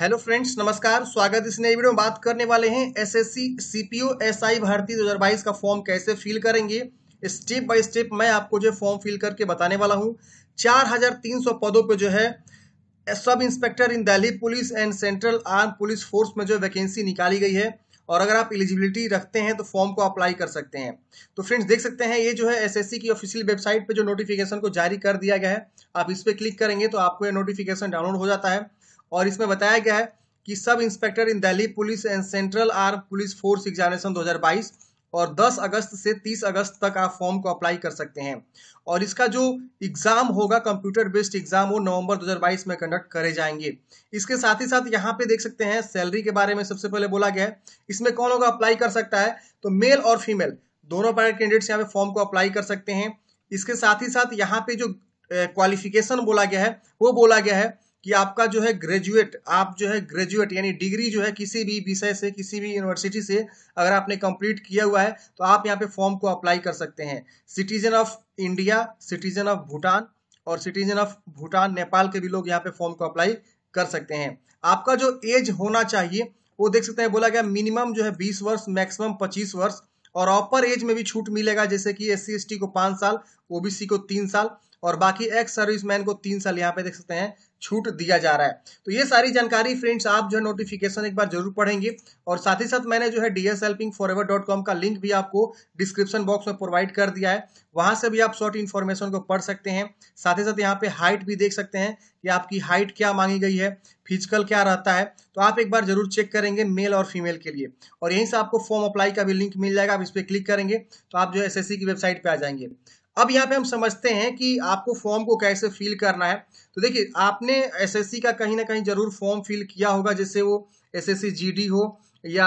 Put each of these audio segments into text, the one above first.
hello friends नमस्कार स्वागत इस नए वीडियो में बात करने वाले हैं एसएससी सीपीओ एसआई भर्ती 2022 का फॉर्म कैसे फिल करेंगे स्टेप बाय स्टेप मैं आपको जो फॉर्म फिल करके बताने वाला हूं 4,300 पदों पे जो है sub inspector in Delhi police and central arm police force में जो वैकेंसी निकाली गई है और अगर आप एलिजिबिलिटी रखते हैं तो फॉर्म को अप्लाई कर सकते हैं तो फ्रेंड्स देख सकते हैं ये जो है एसएससी की ऑफिशियल वेबसाइट पे जो नोटिफिकेशन को जारी कर दिया गया है आप इस पर क्लिक करेंगे तो आपको ये नोटिफिकेशन डाउनलोड हो जाता है और इसमें बताया गया है कि sub inspector in Delhi police and central arm police force examination 2022 और 10 अगस्त से 30 अगस्त तक आप फॉर्म को अप्लाई कर सकते हैं और इसका जो एग्ज़ाम होगा कंप्यूटर बेस्ड एग्ज़ाम वो नवंबर 2022 में कंडक्ट करे जाएंगे इसके साथ ही साथ यहाँ पे देख सकते हैं सैलरी के बारे में सबसे पहले बोला गया है इसमें कौन होगा अप्लाई कर सकता है तो मेल और फीमेल दोनों पैर कैंडिडेट्स यहाँ पे फॉर्म को अप्लाई कर सकते हैं इसके साथ ही साथ यहाँ पे जो क्वालिफिकेशन बोला गया है वो बोला गया है कि आपका जो है ग्रेजुएट आप जो है ग्रेजुएट यानी डिग्री जो है किसी भी विषय से किसी भी यूनिवर्सिटी से अगर आपने कंप्लीट किया हुआ है तो आप यहाँ पे फॉर्म को अप्लाई कर सकते हैं citizen of India citizen of Bhutan और सिटीजन ऑफ भूटान नेपाल के भी लोग यहाँ पे फॉर्म को अप्लाई कर सकते हैं आपका जो एज होना चाहिए वो देख सकते हैं बोला गया मिनिमम जो है बीस वर्ष मैक्सिमम पच्चीस वर्ष और अपर एज में भी छूट मिलेगा जैसे कि एस सी को पाँच साल ओबीसी को तीन साल और बाकी एक्स सर्विसमैन को तीन साल यहाँ पे देख सकते हैं छूट दिया जा रहा है तो ये सारी जानकारी फ्रेंड्स आप जो है नोटिफिकेशन एक बार जरूर पढ़ेंगे और साथ ही साथ मैंने जो है D S helping for ever dot com का लिंक भी आपको डिस्क्रिप्शन बॉक्स में प्रोवाइड कर दिया है वहां से भी आप शॉर्ट इन्फॉर्मेशन को पढ़ सकते हैं साथ ही साथ यहाँ पे हाइट भी देख सकते हैं कि आपकी हाइट क्या मांगी गई है फिजिकल क्या रहता है तो आप एक बार जरूर चेक करेंगे मेल और फीमेल के लिए और यहीं से आपको फॉर्म अप्लाई का भी लिंक मिल जाएगा आप इस पर क्लिक करेंगे तो आप जो है एस की वेबसाइट पर आ जाएंगे अब यहाँ पे हम समझते हैं कि आपको फॉर्म को कैसे फिल करना है तो देखिए आपने एसएससी का कहीं ना कहीं जरूर फॉर्म फिल किया होगा जैसे वो एसएससी जीडी हो या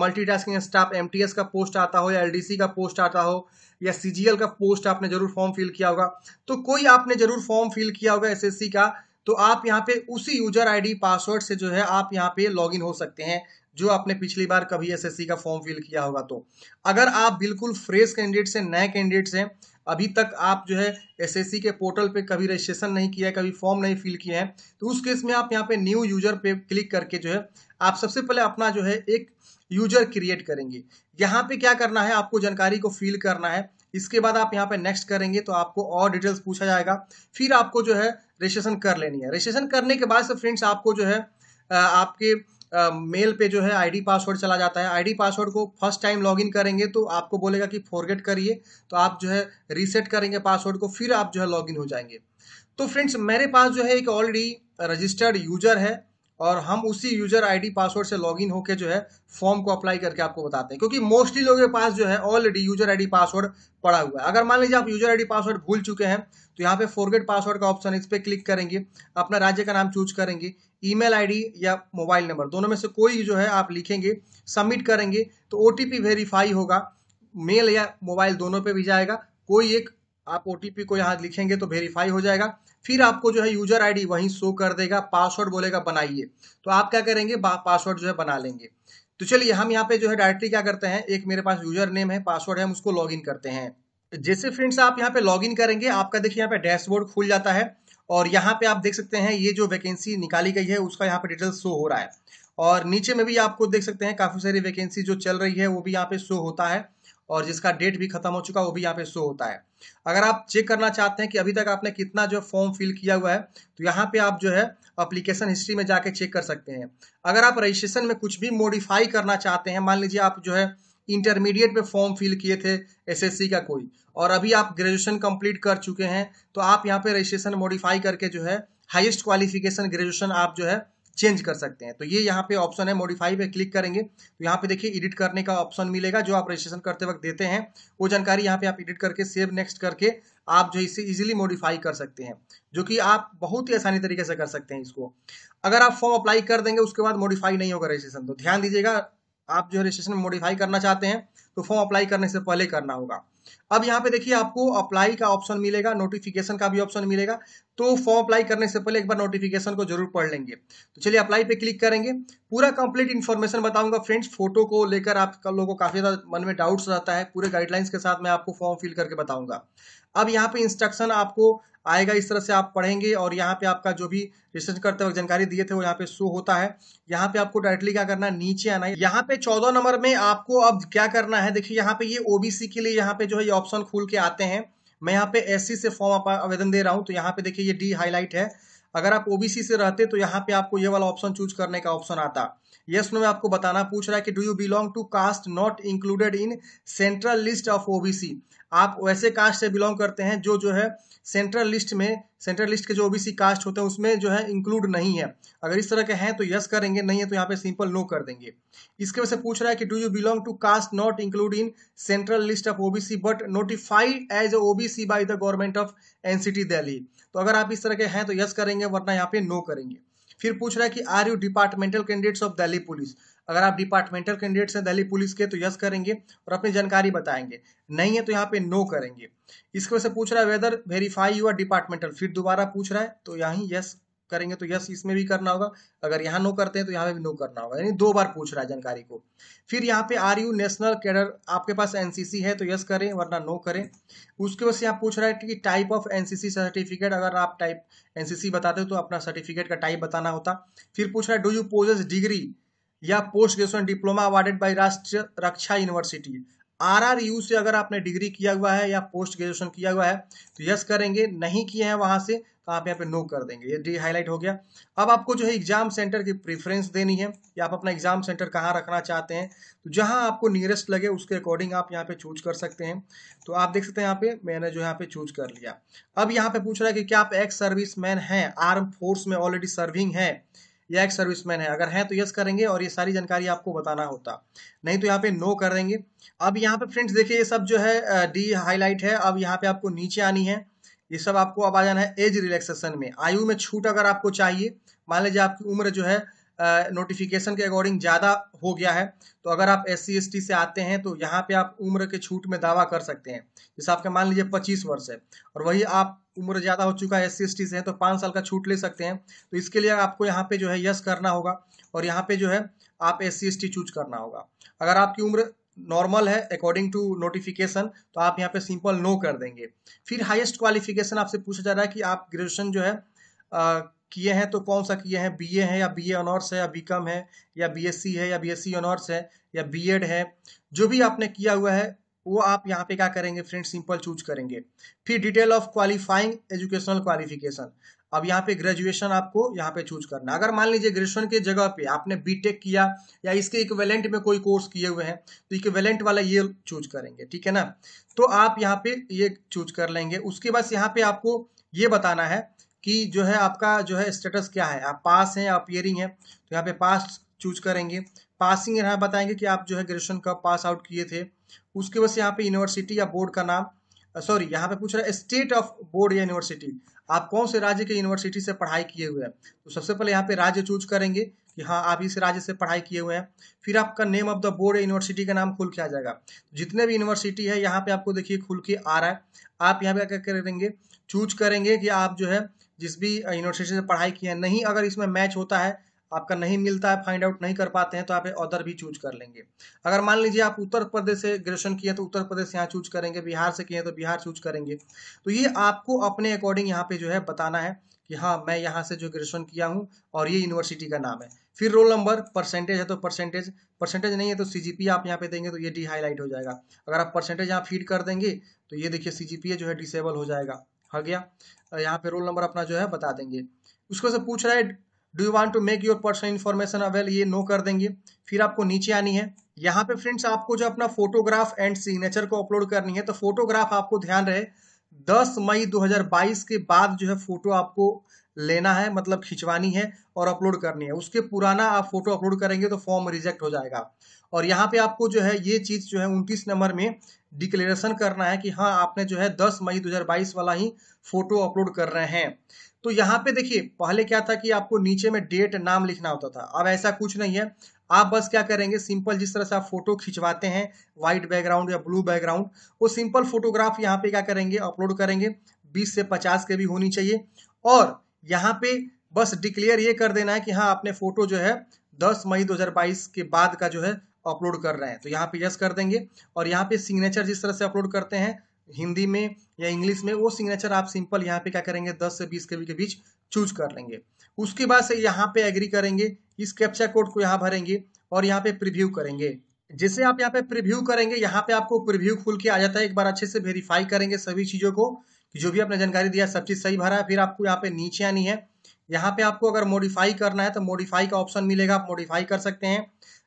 मल्टीटास्किंग स्टाफ एमटीएस का पोस्ट आता हो या एलडीसी का पोस्ट आता हो या सीजीएल का पोस्ट आपने जरूर फॉर्म फिल किया होगा तो कोई आपने जरूर फॉर्म फिल किया होगा एस का तो आप यहाँ पे उसी यूजर आई पासवर्ड से जो है आप यहाँ पे लॉग हो सकते हैं जो आपने पिछली बार कभी एस का फॉर्म फिल किया होगा तो अगर आप बिल्कुल फ्रेश कैंडिडेट हैं नए कैंडिडेट हैं अभी तक आप जो है एसएससी के पोर्टल पे कभी रजिस्ट्रेशन नहीं किया है कभी फॉर्म नहीं फिल किया है तो उस केस में आप यहाँ पे न्यू यूजर पे क्लिक करके जो है आप सबसे पहले अपना जो है एक यूजर क्रिएट करेंगे यहाँ पे क्या करना है आपको जानकारी को फिल करना है इसके बाद आप यहाँ पे नेक्स्ट करेंगे तो आपको और डिटेल्स पूछा जाएगा फिर आपको जो है रजिस्ट्रेशन कर लेनी है रजिस्ट्रेशन करने के बाद से फ्रेंड्स आपको जो है आपके मेल पे जो है आईडी पासवर्ड चला जाता है आईडी पासवर्ड को फर्स्ट टाइम लॉगिन करेंगे तो आपको बोलेगा कि फॉरगेट करिए तो आप जो है रीसेट करेंगे पासवर्ड को फिर आप जो है लॉगिन हो जाएंगे तो फ्रेंड्स मेरे पास जो है एक ऑलरेडी रजिस्टर्ड यूजर है और हम उसी यूजर आईडी पासवर्ड से लॉगिन होकर जो है फॉर्म को अप्लाई करके आपको बताते हैं क्योंकि मोस्टली लोगों के पास जो है ऑलरेडी यूजर आईडी पासवर्ड पड़ा हुआ है अगर मान लीजिए आप यूजर आईडी पासवर्ड भूल चुके हैं तो यहाँ पे फॉरगेट पासवर्ड का ऑप्शन इस पर क्लिक करेंगे अपना राज्य का नाम चूज करेंगे ई मेल या मोबाइल नंबर दोनों में से कोई जो है आप लिखेंगे सबमिट करेंगे तो ओ वेरीफाई होगा मेल या मोबाइल दोनों पर भी जाएगा कोई एक आप ओ को यहाँ लिखेंगे तो वेरीफाई हो जाएगा फिर आपको जो है यूजर आईडी वहीं शो कर देगा पासवर्ड बोलेगा बनाइए तो आप क्या करेंगे पासवर्ड जो है बना लेंगे तो चलिए हम यहाँ पे जो है डायरेक्टली क्या करते हैं एक मेरे पास यूजर नेम है पासवर्ड है हम उसको लॉग करते हैं जैसे फ्रेंड्स आप यहाँ पे लॉग करेंगे आपका देखिए यहाँ पे डैशबोर्ड खुल जाता है और यहाँ पे आप देख सकते हैं ये जो वैकेंसी निकाली गई है उसका यहाँ पे डिटेल शो हो रहा है और नीचे में भी आपको देख सकते हैं काफ़ी सारी वैकेंसी जो चल रही है वो भी यहाँ पे शो होता है और जिसका डेट भी खत्म हो चुका है वो भी यहाँ पे शो होता है अगर आप चेक करना चाहते हैं कि अभी तक आपने कितना जो फॉर्म फिल किया हुआ है तो यहाँ पे आप जो है अप्लीकेशन हिस्ट्री में जाके चेक कर सकते हैं अगर आप रजिस्ट्रेशन में कुछ भी मॉडिफाई करना चाहते हैं मान लीजिए आप जो है इंटरमीडिएट में फॉर्म फिल किए थे एसएससी का कोई और अभी आप ग्रेजुएशन कंप्लीट कर चुके हैं तो आप यहाँ पे रजिस्ट्रेशन मॉडिफाई करके जो है हाईएस्ट क्वालिफिकेशन ग्रेजुएशन आप जो है चेंज कर सकते हैं तो ये यहाँ पे ऑप्शन है मॉडिफाई पे क्लिक करेंगे तो यहाँ पे देखिए एडिट करने का ऑप्शन मिलेगा जो आप रजिस्ट्रेशन करते वक्त देते हैं वो जानकारी यहाँ पे आप एडिट करके सेव नेक्स्ट करके आप जो इसे इजीली मॉडिफाई कर सकते हैं जो कि आप बहुत ही आसानी तरीके से कर सकते हैं इसको अगर आप फॉर्म अप्लाई कर देंगे उसके बाद मॉडिफाई नहीं होगा रजिस्ट्रेशन तो ध्यान दीजिएगा आप जो है रजिस्ट्रेशन मॉडिफाई करना चाहते हैं तो फॉर्म अप्लाई करने से पहले करना होगा अब यहाँ पे देखिए आपको अप्लाई का ऑप्शन मिलेगा नोटिफिकेशन का भी ऑप्शन मिलेगा तो फॉर्म अप्लाई करने से पहले एक बार नोटिफिकेशन को जरूर पढ़ लेंगे तो चलिए अप्लाई पे क्लिक करेंगे पूरा कंप्लीट इन्फॉर्मेशन बताऊंगा फ्रेंड्स फोटो को लेकर आप लोगों को काफी ज्यादा मन में डाउट्स रहता है पूरे गाइडलाइंस के साथ मैं आपको फॉर्म फिल करके बताऊंगा अब यहाँ पे इंस्ट्रक्शन आपको आएगा इस तरह से आप पढ़ेंगे और यहाँ पे आपका जो भी रिसर्च करते वक्त जानकारी दिए थे वो यहाँ पे शो होता है यहाँ पे आपको डायरेक्टली क्या करना है नीचे आना है यहाँ पे चौदह नंबर में आपको अब क्या करना है देखिए यहाँ पे ये ओबीसी के लिए यहाँ पे जो है ये ऑप्शन खुल के आते हैं मैं यहाँ पे एस से फॉर्म आवेदन दे रहा हूँ तो यहाँ पे देखिए ये डी हाईलाइट है अगर आप ओबीसी से रहते तो यहाँ पे आपको ये वाला ऑप्शन चूज करने का ऑप्शन आता ये नो मैं आपको बताना पूछ रहा है कि do you belong to caste not included in central list of OBC आप वैसे कास्ट से बिलोंग करते हैं जो जो है सेंट्रल लिस्ट में सेंट्रल लिस्ट के जो ओबीसी कास्ट होते हैं उसमें जो है इंक्लूड नहीं है अगर इस तरह के हैं तो यस करेंगे नहीं है तो यहाँ पे सिंपल नो कर देंगे इसके वजह से पूछ रहा है कि do you belong to caste not include in central list of OBC but notified as a OBC by the government of NCT Delhi तो अगर आप इस तरह के हैं तो यस करेंगे वरना यहाँ पे नो करेंगे फिर पूछ रहा है कि are you departmental candidates of Delhi police अगर आप डिपार्टमेंटल कैंडिडेट्स हैं दिल्ली पुलिस के तो यस करेंगे और अपनी जानकारी बताएंगे नहीं है तो यहाँ पे नो करेंगे इसकी वजह से पूछ रहा है वेदर वेरीफाई यूर डिपार्टमेंटल फिर दोबारा पूछ रहा है तो यहाँ यस करेंगे तो यस इसमें भी करना होगा अगर यहाँ नो करते हैं तो यहाँ पे भी नो करना होगा यानी दो बार पूछ रहा है जानकारी को फिर यहाँ पे आर यू नेशनल कैडर आपके पास एनसीसी है तो यस करें वरना नो करें उसके वजह से यहाँ पूछ रहा है कि टाइप ऑफ एनसीसी सर्टिफिकेट अगर आप टाइप एनसीसी बताते हो तो अपना सर्टिफिकेट का टाइप बताना होता फिर पूछ रहा है डू यू पोजेस डिग्री या post graduation diploma awarded by Rashtriya Raksha university आरआरयू से अगर आपने डिग्री किया हुआ है या पोस्ट ग्रेजुएशन किया हुआ है तो यस करेंगे नहीं किए हैं वहां से तो आप यहाँ पे नो कर देंगे ये डी हाईलाइट हो गया अब आपको जो है एग्जाम सेंटर की प्रेफरेंस देनी है या आप अपना एग्जाम सेंटर कहाँ रखना चाहते हैं तो जहाँ आपको नियरेस्ट लगे उसके अकॉर्डिंग आप यहाँ पे चूज कर सकते हैं तो आप देख सकते हैं यहाँ पे मैंने जो यहाँ पे चूज कर लिया अब यहाँ पे पूछ रहा है कि क्या आप एक्स सर्विस मैन हैं आर्म फोर्स में ऑलरेडी सर्विंग है या एक सर्विसमैन है अगर हैं तो यस करेंगे और ये सारी जानकारी आपको बताना होता नहीं तो यहाँ पे नो कर देंगे अब यहाँ पे फ्रेंड्स देखिए ये सब जो है डी हाईलाइट है अब यहाँ पे आपको नीचे आनी है ये सब आपको अब आ जाना है एज रिलैक्सेशन में आयु में छूट अगर आपको चाहिए मान लीजिए आपकी उम्र जो है नोटिफिकेशन के अकॉर्डिंग ज़्यादा हो गया है तो अगर आप एस सी से आते हैं तो यहाँ पे आप उम्र के छूट में दावा कर सकते हैं जैसे आपका मान लीजिए पच्चीस वर्ष है और वही आप उम्र ज़्यादा हो चुका है एस सी से हैं तो पाँच साल का छूट ले सकते हैं तो इसके लिए आपको यहाँ पे जो है यस करना होगा और यहाँ पे जो है आप एस सी चूज करना होगा अगर आपकी उम्र नॉर्मल है अकॉर्डिंग टू नोटिफिकेशन तो आप यहाँ पे सिंपल नो कर देंगे फिर हाइस्ट क्वालिफिकेशन आपसे पूछा जा रहा है कि आप ग्रेजुएशन जो है आ, किए हैं तो कौन सा किए हैं ए है या ए ऑनर्स है या कॉम है या सी है या बी सी ऑनर्स है या बी एड है जो भी आपने किया हुआ है वो आप यहाँ पे क्या करेंगे फ्रेंड सिंपल चूज करेंगे फिर detail of qualifying educational qualification अब यहाँ पे ग्रेजुएशन आपको यहाँ पे चूज करना अगर मान लीजिए ग्रेजुएशन के जगह पे आपने बीटेक किया या इसके इक्वेलेंट में कोई कोर्स किए हुए हैं तो इक्वेलेंट वाला ये चूज करेंगे ठीक है ना तो आप यहाँ पे ये चूज कर लेंगे उसके बाद यहाँ पे आपको ये बताना है कि जो है आपका जो है स्टेटस क्या है आप पास हैं अपियरिंग है तो यहाँ पे पास चूज करेंगे पासिंग यहाँ बताएंगे कि आप जो है ग्रेजुएशन कब पास आउट किए थे उसके वजह से यहाँ पे यूनिवर्सिटी या बोर्ड का नाम सॉरी यहाँ पे पूछ रहा है स्टेट ऑफ बोर्ड या यूनिवर्सिटी आप कौन से राज्य के यूनिवर्सिटी से पढ़ाई किए हुए हैं तो सबसे पहले यहाँ पे राज्य चूज करेंगे कि हाँ आप इस राज्य से पढ़ाई किए हुए हैं फिर आपका नेम ऑफ द बोर्ड या यूनिवर्सिटी का नाम खुल के आ जाएगा जितने भी यूनिवर्सिटी है यहाँ पे आपको देखिए खुल के आ रहा है आप यहाँ पे क्या करेंगे चूज करेंगे कि आप जो है जिस भी यूनिवर्सिटी से पढ़ाई किए हैं नहीं अगर इसमें मैच होता है आपका नहीं मिलता है फाइंड आउट नहीं कर पाते हैं तो आप अदर भी चूज कर लेंगे अगर मान लीजिए आप उत्तर प्रदेश से ग्रेजुएशन किए तो उत्तर प्रदेश यहाँ चूज करेंगे बिहार से किए तो बिहार चूज करेंगे तो ये आपको अपने अकॉर्डिंग यहाँ पे जो है बताना है कि हाँ मैं यहाँ से जो ग्रेजुएशन किया हूँ और ये यूनिवर्सिटी का नाम है फिर रोल नंबर परसेंटेज है तो परसेंटेज परसेंटेज नहीं है तो सी आप यहाँ पे देंगे तो ये डी हाईलाइट हो जाएगा अगर आप परसेंटेज यहाँ फीड कर देंगे तो ये देखिए सी जो है डिसेबल हो जाएगा हो गया यहाँ पे रोल नंबर अपना जो है बता देंगे उसको से पूछ रहा है do you want to make your personal information अवेल ये नो कर देंगे फिर आपको नीचे आनी है यहाँ पे फ्रेंड्स आपको जो अपना फोटोग्राफ एंड सिग्नेचर को अपलोड करनी है तो फोटोग्राफ आपको ध्यान रहे 10 मई 2022 के बाद जो है फोटो आपको लेना है मतलब खिंचवानी है और अपलोड करनी है उसके पुराना आप फोटो अपलोड करेंगे तो फॉर्म रिजेक्ट हो जाएगा और यहाँ पे आपको जो है ये चीज़ जो है उनतीस नंबर में डिक्लेरेशन करना है कि हाँ आपने जो है 10 मई 2022 वाला ही फोटो अपलोड कर रहे हैं तो यहाँ पे देखिए पहले क्या था कि आपको नीचे में डेट नाम लिखना होता था अब ऐसा कुछ नहीं है आप बस क्या करेंगे सिंपल जिस तरह से आप फोटो खिंचवाते हैं व्हाइट बैकग्राउंड या ब्लू बैकग्राउंड वो सिंपल फोटोग्राफ यहाँ पे क्या करेंगे अपलोड करेंगे 20 से 50 के भी होनी चाहिए और यहाँ पे बस डिक्लेयर ये कर देना है कि हाँ आपने फोटो जो है 10 मई 2022 के बाद का जो है अपलोड कर रहे हैं तो यहाँ पे यस कर देंगे और यहाँ पे सिग्नेचर जिस तरह से अपलोड करते हैं हिंदी में या इंग्लिश में वो सिग्नेचर आप सिंपल यहाँ पे क्या करेंगे दस से बीस के बीच के बीच चूज कर लेंगे उसके बाद से यहाँ पे एग्री करेंगे इस कैप्चा कोड को यहाँ भरेंगे और यहाँ पे प्रिव्यू करेंगे जैसे आप यहाँ पे प्रिव्यू करेंगे यहाँ पे आपको प्रिव्यू खुल के आ जाता है एक बार अच्छे से वेरीफाई करेंगे सभी चीज़ों को कि जो भी आपने जानकारी दिया सब चीज़ सही भरा है फिर आपको यहाँ पे नीचे आनी है यहाँ पे आपको अगर मॉडिफाई करना है तो मॉडिफाई का ऑप्शन मिलेगा आप मॉडिफाई कर सकते हैं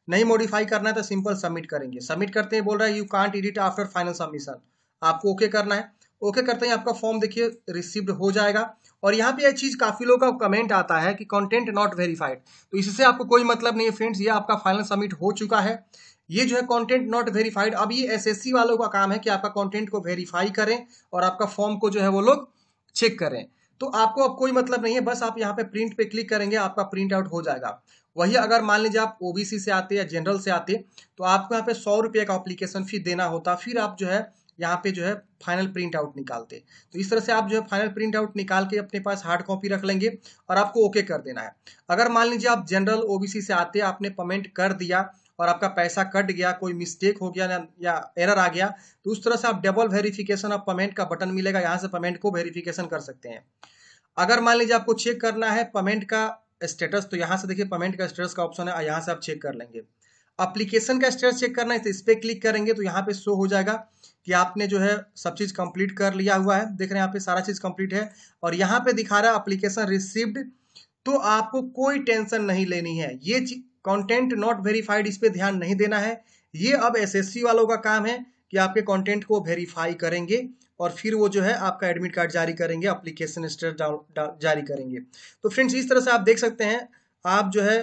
नहीं मॉडिफाई करना है तो सिंपल सबमिट करेंगे सबमिट करते हैं बोल रहा है you can't edit after final submission आपको ओके करना है ओके करते हैं आपका फॉर्म देखिए रिसीव्ड हो जाएगा और यहाँ पे यह चीज़ काफ़ी लोगों का कमेंट आता है कि कंटेंट नॉट वेरीफाइड तो इससे आपको कोई मतलब नहीं है फ्रेंड्स ये आपका फाइनल सबमिट हो चुका है ये जो है कंटेंट नॉट वेरीफाइड अब ये एसएससी वालों का काम है कि आपका कंटेंट को वेरीफाई करें और आपका फॉर्म को जो है वो लोग चेक करें तो आपको अब कोई मतलब नहीं है बस आप यहाँ पे प्रिंट पे क्लिक करेंगे आपका प्रिंट आउट हो जाएगा वही अगर मान लीजिए आप ओबीसी से आते या जनरल से आते तो आपको यहाँ पे सौ रुपये का अप्लीकेशन फी देना होता फिर आप जो है यहाँ पे जो है फाइनल प्रिंट आउट निकालते तो इस तरह से आप जो है फाइनल प्रिंट आउट निकाल के अपने पास हार्ड कॉपी रख लेंगे और आपको ओके कर देना है अगर मान लीजिए आप जनरल ओबीसी से आते आपने पेमेंट कर दिया और आपका पैसा कट गया कोई मिस्टेक हो गया या एरर आ गया तो उस तरह से आप डबल वेरिफिकेशन ऑफ पेमेंट का बटन मिलेगा यहाँ से पेमेंट को वेरिफिकेशन कर सकते हैं अगर मान लीजिए आपको चेक करना है पेमेंट का स्टेटस तो यहाँ से देखिए पेमेंट का स्टेटस का ऑप्शन है यहाँ से आप चेक कर लेंगे अप्लीकेशन का स्टेटस चेक करना है तो इस पर क्लिक करेंगे तो यहाँ पे शो हो जाएगा कि आपने जो है सब चीज़ कंप्लीट कर लिया हुआ है देख रहे हैं यहाँ पे सारा चीज़ कंप्लीट है और यहाँ पे दिखा रहा है अप्लीकेशन रिसीव्ड तो आपको कोई टेंशन नहीं लेनी है ये कंटेंट नॉट वेरीफाइड इस पर ध्यान नहीं देना है ये अब एसएससी वालों का काम है कि आपके कॉन्टेंट को वेरीफाई करेंगे और फिर वो जो है आपका एडमिट कार्ड जारी करेंगे अप्लीकेशन स्टेट जारी करेंगे तो फ्रेंड्स इस तरह से आप देख सकते हैं आप जो है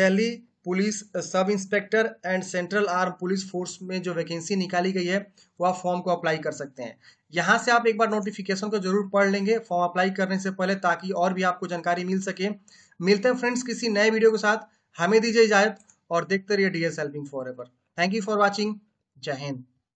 Delhi police sub inspector and central arm police force में जो वैकेंसी निकाली गई है वो आप फॉर्म को अप्लाई कर सकते हैं यहाँ से आप एक बार नोटिफिकेशन को जरूर पढ़ लेंगे फॉर्म अप्लाई करने से पहले ताकि और भी आपको जानकारी मिल सके मिलते हैं फ्रेंड्स किसी नए वीडियो के साथ हमें दीजिए इजाजत और देखते रहिए D S helping for ever thank you for watching जय हिंद